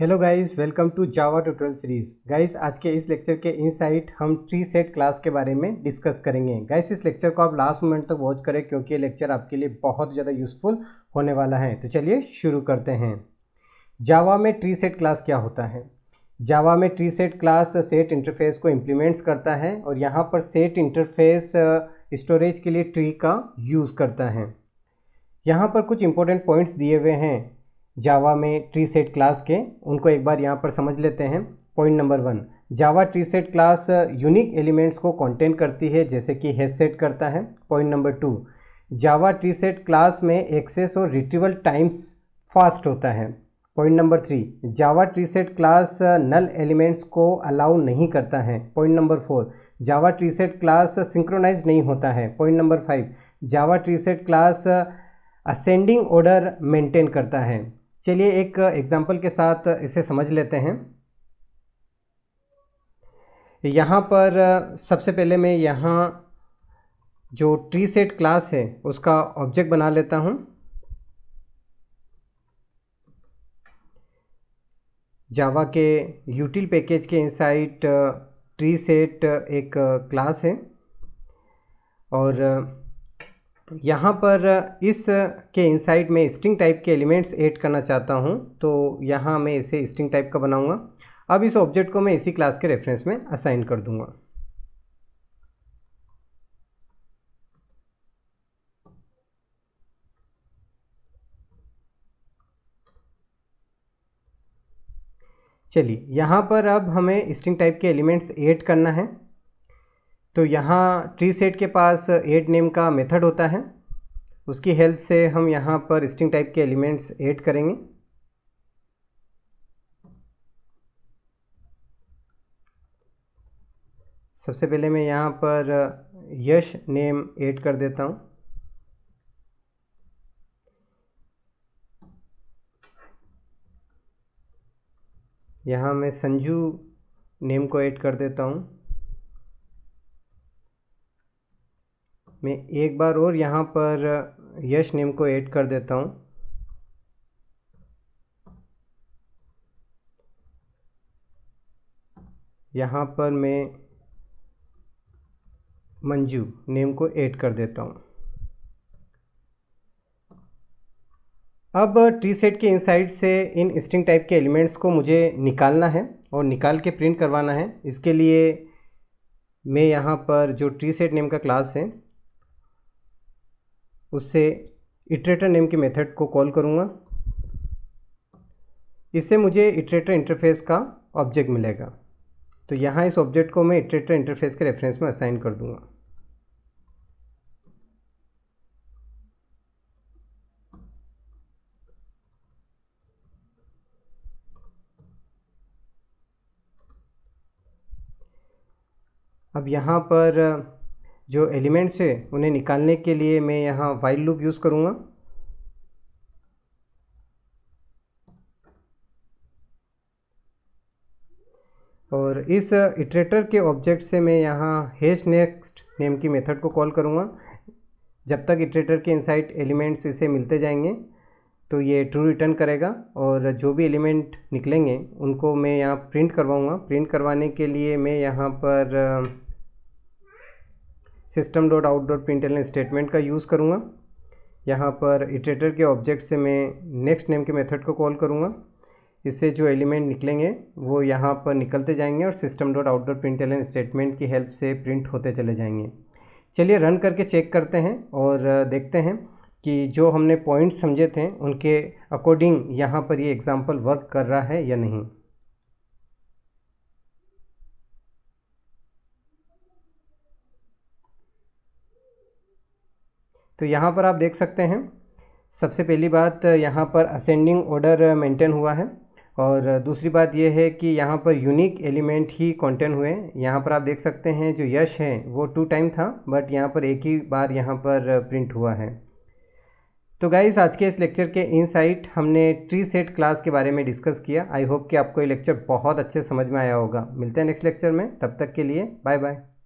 hello guys welcome to Java tutorial series guys आज के इस लेक्चर के इनसाइट हम ट्री सेट क्लास के बारे में डिस्कस करेंगे गाइस इस लेक्चर को आप लास्ट मोमेंट तक तो वॉच करें क्योंकि ये लेक्चर आपके लिए बहुत ज़्यादा यूजफुल होने वाला है तो चलिए शुरू करते हैं जावा में ट्री सेट क्लास क्या होता है जावा में tree set class set interface को इम्प्लीमेंट्स करता है और यहाँ पर सेट इंटरफेस स्टोरेज के लिए ट्री का यूज़ करता है यहाँ पर कुछ इंपॉर्टेंट पॉइंट्स दिए हुए हैं जावा में ट्री सेट क्लास के उनको एक बार यहाँ पर समझ लेते हैं point number one Java tree set class unique elements को कंटेन करती है जैसे कि हेज सेट करता है point number two Java tree set class में एक्सेस और रिट्रीवल टाइम्स फास्ट होता है point number three Java tree set class null elements को अलाउ नहीं करता है point number four Java tree set class synchronize नहीं होता है point number five Java tree set class ascending order maintain करता है चलिए एक एग्जाम्पल के साथ इसे समझ लेते हैं यहाँ पर सबसे पहले मैं यहाँ जो ट्री सेट क्लास है उसका ऑब्जेक्ट बना लेता हूँ जावा के यूटिल पैकेज के इनसाइट ट्री सेट एक क्लास है और यहाँ पर इस के इनसाइड में स्ट्रिंग टाइप के एलिमेंट्स ऐड करना चाहता हूँ तो यहाँ मैं इसे स्ट्रिंग टाइप का बनाऊँगा अब इस ऑब्जेक्ट को मैं इसी क्लास के रेफरेंस में असाइन कर दूँगा चलिए यहाँ पर अब हमें स्ट्रिंग टाइप के एलिमेंट्स ऐड करना है तो यहाँ ट्री सेट के पास एड नेम का मेथड होता है उसकी हेल्प से हम यहाँ पर स्ट्रिंग टाइप के एलिमेंट्स ऐड करेंगे सबसे पहले मैं यहाँ पर यश नेम ऐड कर देता हूँ यहाँ मैं संजू नेम को ऐड कर देता हूँ मैं एक बार और यहाँ पर यश नेम को ऐड कर देता हूँ यहाँ पर मैं मंजू नेम को ऐड कर देता हूँ अब ट्री सेट के इनसाइड से इन स्ट्रिंग टाइप के एलिमेंट्स को मुझे निकालना है और निकाल के प्रिंट करवाना है इसके लिए मैं यहाँ पर जो ट्री सेट नेम का क्लास है उससे इटरेटर नेम के मेथड को कॉल करूँगा इससे मुझे इटरेटर इंटरफेस का ऑब्जेक्ट मिलेगा तो यहाँ इस ऑब्जेक्ट को मैं इटरेटर इंटरफेस के रेफरेंस में असाइन कर दूँगा अब यहाँ पर जो एलिमेंट्स है उन्हें निकालने के लिए मैं यहाँ वाइल लूप यूज़ करूँगा और इस इटरेटर के ऑब्जेक्ट से मैं यहाँ हैश नेक्स्ट नेम की मेथड को कॉल करूँगा जब तक इटरेटर के इनसाइड एलिमेंट्स इसे मिलते जाएंगे तो ये ट्रू रिटर्न करेगा और जो भी एलिमेंट निकलेंगे उनको मैं यहाँ प्रिंट करवाऊँगा प्रिंट करवाने के लिए मैं यहाँ पर system dot out dot println statement का यूज़ करूँगा यहाँ पर इटरेटर के ऑब्जेक्ट से मैं नेक्स्ट नेम के मेथड को कॉल करूँगा इससे जो एलिमेंट निकलेंगे वो यहाँ पर निकलते जाएंगे और system dot out dot println statement की हेल्प से प्रिंट होते चले जाएंगे चलिए रन करके चेक करते हैं और देखते हैं कि जो हमने पॉइंट्स समझे थे उनके अकॉर्डिंग यहाँ पर ये एग्ज़ाम्पल वर्क कर रहा है या नहीं तो यहाँ पर आप देख सकते हैं सबसे पहली बात यहाँ पर असेंडिंग ऑर्डर मेंटेन हुआ है और दूसरी बात यह है कि यहाँ पर यूनिक एलिमेंट ही कंटेन हुए यहाँ पर आप देख सकते हैं जो यश है वो टू टाइम था बट यहाँ पर एक ही बार यहाँ पर प्रिंट हुआ है तो गाइस आज के इस लेक्चर के इनसाइट हमने ट्री सेट क्लास के बारे में डिस्कस किया आई होप कि आपको ये लेक्चर बहुत अच्छे समझ में आया होगा मिलते हैं नेक्स्ट लेक्चर में तब तक के लिए बाय बाय